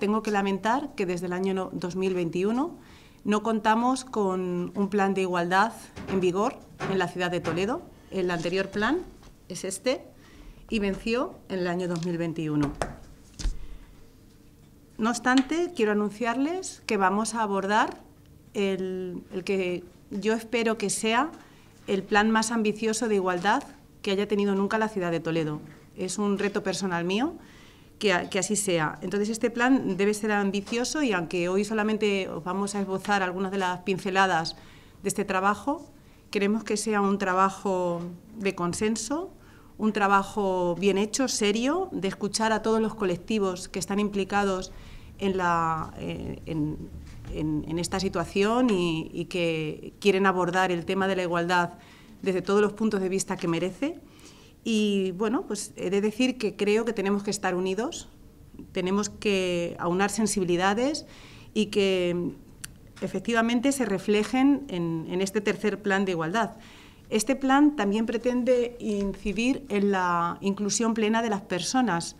tengo que lamentar que desde el año 2021 no contamos con un plan de igualdad en vigor en la ciudad de Toledo. El anterior plan es este y venció en el año 2021. No obstante, quiero anunciarles que vamos a abordar el, que yo espero que sea el plan más ambicioso de igualdad que haya tenido nunca la ciudad de Toledo. Es un reto personal mío que, así sea. Entonces, este plan debe ser ambicioso y aunque hoy solamente vamos a esbozar algunas de las pinceladas de este trabajo, queremos que sea un trabajo de consenso, un trabajo bien hecho, serio, de escuchar a todos los colectivos que están implicados en, eh, esta situación y, y que quieren abordar el tema de la igualdad desde todos los puntos de vista que merece y bueno, pues he de decir que creo que tenemos que estar unidos, tenemos que aunar sensibilidades y que efectivamente se reflejen en, en este tercer plan de igualdad. Este plan también pretende incidir en la inclusión plena de las personas.